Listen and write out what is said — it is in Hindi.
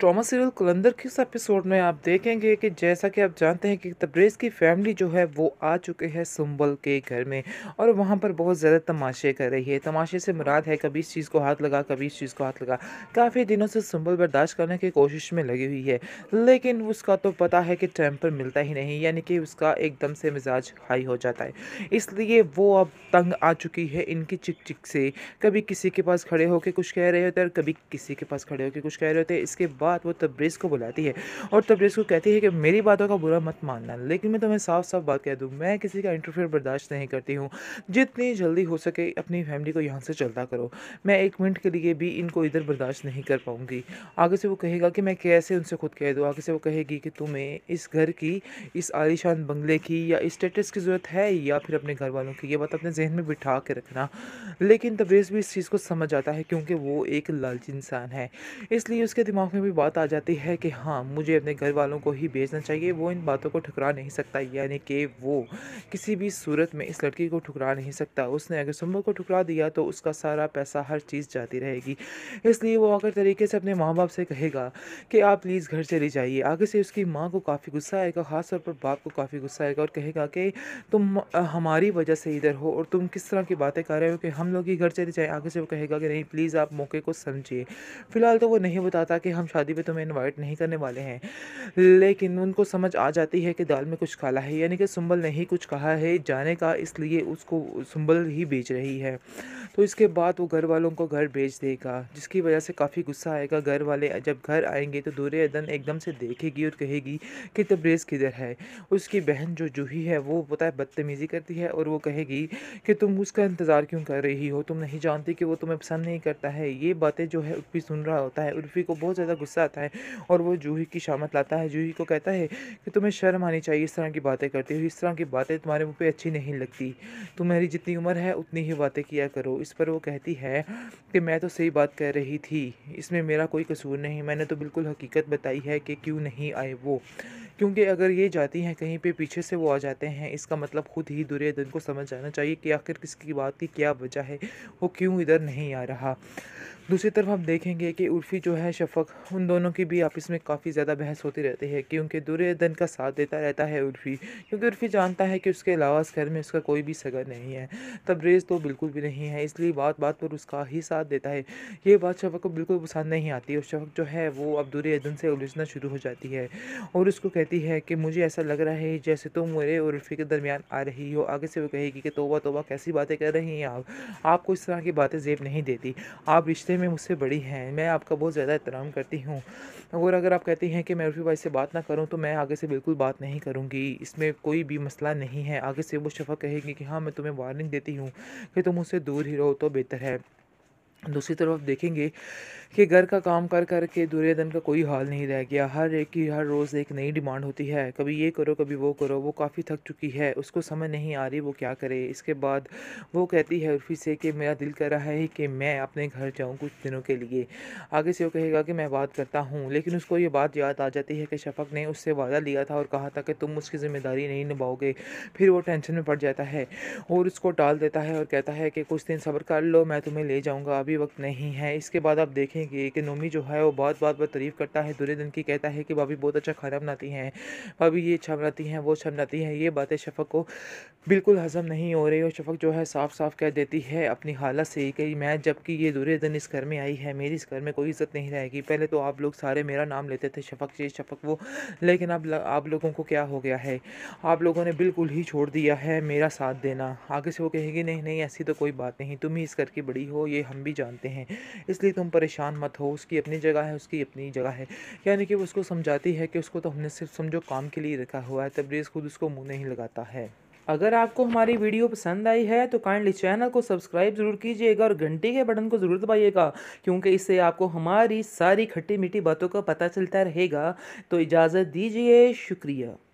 ट्रामा सीरियल कलंदर के इस एपिसोड में आप देखेंगे कि जैसा कि आप जानते हैं कि तब्रेज़ की फैमिली जो है वो आ चुके हैं सुंबल के घर में और वहाँ पर बहुत ज़्यादा तमाशे कर रही है तमाशे से मुराद है कभी इस चीज़ को हाथ लगा कभी इस चीज़ को हाथ लगा काफ़ी दिनों से सुंबल बर्दाश्त करने की कोशिश में लगी हुई है लेकिन उसका तो पता है कि टेम्पर मिलता ही नहीं यानी कि उसका एकदम से मिजाज हाई हो जाता है इसलिए वो अब तंग आ चुकी है इनकी चिक चिक से कभी किसी के पास खड़े होकर कुछ कह रहे होते हैं और कभी किसी के पास खड़े होकर कुछ कह रहे होते हैं इसके बाद बाद वो तब्रेज़ को बुलाती है और तब्रेज़ को कहती है कि मेरी बातों का बुरा मत मानना लेकिन मैं तुम्हें साफ साफ बात कह दूँ मैं किसी का इंटरफेयर बर्दाश्त नहीं करती हूँ जितनी जल्दी हो सके अपनी फैमिली को यहाँ से चलता करो मैं एक मिनट के लिए भी इनको इधर बर्दाश्त नहीं कर पाऊँगी आगे से वो कहेगा कि मैं कैसे उनसे खुद कह दूँ आगे से वो कहेगी कि तुम्हें इस घर की इस आलिशान बंगले की या स्टेटस की ज़रूरत है या फिर अपने घर वालों की ये बात अपने जहन में बिठा के रखना लेकिन तब्रेज़ भी इस चीज़ को समझ आता है क्योंकि वो एक लालची इंसान है इसलिए उसके दिमाग में भी बात आ जाती है कि हाँ मुझे अपने घर वालों को ही भेजना चाहिए वो इन बातों को ठुकरा नहीं सकता यानी कि वो किसी भी सूरत में इस लड़की को ठुकरा नहीं सकता उसने अगर सुम्बा को ठुकरा दिया तो उसका सारा पैसा हर चीज़ जाती रहेगी इसलिए वो आकर तरीके से अपने माँ बाप से कहेगा कि आप प्लीज़ घर चली जाइए आगे से उसकी माँ को काफ़ी गुस्सा आएगा ख़ासतौर पर बाप को काफ़ी गुस्सा आएगा और कहेगा कि तुम हमारी वजह से इधर हो और तुम किस तरह की बातें कर रहे हो कि हम लोग ही घर चले जाएँ आगे से वो कहेगा कि नहीं प्लीज़ आप मौके को समझिए फ़िलहाल तो वो नहीं बताता कि हम शादी शादी पे तुम्हें इन्वाइट नहीं करने वाले हैं लेकिन उनको समझ आ जाती है कि दाल में कुछ काला है यानी कि सुंबल ने ही कुछ कहा है जाने का इसलिए उसको सुंबल ही बेच रही है तो इसके बाद वो घर वालों को घर भेज देगा जिसकी वजह से काफ़ी गुस्सा आएगा घर वाले जब घर आएंगे तो दूर अदन एकदम से देखेगी और कहेगी कि तब्रेज़ किधर है उसकी बहन जो जूही है वो पता है बदतमीज़ी करती है और वो कहेगी कि तुम उसका इंतज़ार क्यों कर रही हो तुम नहीं जानती कि वो तुम्हें पसंद नहीं करता है ये बातें जो है उर्फी सुन रहा होता है उर्फी को बहुत ज़्यादा गुस्सा गुस्सा आता है और वो जूही की शामत लाता है जूही को कहता है कि तुम्हें शर्म आनी चाहिए इस तरह की बातें करते हुए इस तरह की बातें तुम्हारे मुँह पर अच्छी नहीं लगती तुम्हारी जितनी उम्र है उतनी ही बातें किया करो इस पर वो कहती है कि मैं तो सही बात कह रही थी इसमें मेरा कोई कसूर नहीं मैंने तो बिल्कुल हकीकत बताई है कि क्यों नहीं आए वो क्योंकि अगर ये जाती हैं कहीं पे पीछे से वो आ जाते हैं इसका मतलब खुद ही दुरे दिन को समझ जाना चाहिए कि आखिर किसकी बात की क्या वजह है वो क्यों इधर नहीं आ रहा दूसरी तरफ हम देखेंगे कि उर्फी जो है शफक उन दोनों की भी आपस में काफ़ी ज़्यादा बहस होती रहती है क्योंकि दुर्योधन का साथ देता रहता है उर्फी क्योंकि उर्फी जानता है कि उसके अलावा इस घर में उसका कोई भी सगा नहीं है तब्रेज़ तो बिल्कुल भी नहीं है इसलिए बात बात पर उसका ही साथ देता है ये बात शफक को बिल्कुल पसंद नहीं आती और शफक जो है वो अब दुर्योधन से उलझना शुरू हो जाती है और उसको कहती है कि मुझे ऐसा लग रहा है जैसे तुम तो मेरे और उर्फी के दरमियान आ रही हो आगे से वो कहेगी कि तोबा तोबा कैसी बातें कर रही हैं आपको इस तरह की बातें जेब नहीं देती आप रिश्ते में मुझसे बड़ी हैं मैं आपका बहुत ज़्यादा एहतराम करती हूँ हूँ और अगर आप कहती हैं कि मैं रफ़ी भाई से बात ना करूँ तो मैं आगे से बिल्कुल बात नहीं करूँगी इसमें कोई भी मसला नहीं है आगे से वो शफ़ा कहेगी कि हाँ मैं तुम्हें वार्निंग देती हूँ कि तुम उससे दूर ही रहो तो बेहतर है दूसरी तरफ देखेंगे कि घर का काम कर कर के दुर्योधन का कोई हाल नहीं रह गया हर एक की हर रोज़ एक नई डिमांड होती है कभी ये करो कभी वो करो वो काफ़ी थक चुकी है उसको समझ नहीं आ रही वो क्या करे इसके बाद वो कहती है उर्फी से कि मेरा दिल कर रहा है कि मैं अपने घर जाऊँ कुछ दिनों के लिए आगे से वो कहेगा कि मैं बात करता हूँ लेकिन उसको ये बात याद आ जाती है कि शफक ने उससे वादा लिया था और कहा था कि तुम उसकी ज़िम्मेदारी नहीं निभाओगे फिर वो टेंशन में पड़ जाता है और उसको टाल देता है और कहता है कि कुछ दिन सब्र कर लो मैं तुम्हें ले जाऊँगा अभी भी वक्त नहीं है इसके बाद आप देखेंगे कि नोमी जो है वो बहुत बहुत बहुत तारीफ़ करता है दूरे दिन की कहता है कि भाभी बहुत अच्छा खाना बनाती हैं भाभी ये अच्छा बनाती हैं वो अच्छा बनाती हैं ये बातें शफक को बिल्कुल हजम नहीं हो रही और शफक जो है साफ साफ कह देती है अपनी हालत से कि मैं जबकि ये दूरे दिन इस घर में आई है मेरी इस घर में कोई इज़्ज़त नहीं रहेगी पहले तो आप लोग सारे मेरा नाम लेते थे शफक ये शफक वो लेकिन अब आप लोगों को क्या हो गया है आप लोगों ने बिल्कुल ही छोड़ दिया है मेरा साथ देना आगे से वो कहेगी नहीं नहीं ऐसी तो कोई बात नहीं तुम ही इस घर की बड़ी हो ये हम भी जा जानते हैं इसलिए तुम परेशान मत हो उसकी अपनी जगह है उसकी अपनी जगह है यानी कि वो उसको समझाती है कि उसको तो हमने सिर्फ समझो काम के लिए रखा हुआ है तब्रेज़ खुद उसको मुँह नहीं लगाता है अगर आपको हमारी वीडियो पसंद आई है तो काइंडली चैनल को सब्सक्राइब जरूर कीजिएगा और घंटी के बटन को जरूर दबाइएगा क्योंकि इससे आपको हमारी सारी खट्टी मीठी बातों का पता चलता रहेगा तो इजाज़त दीजिए शुक्रिया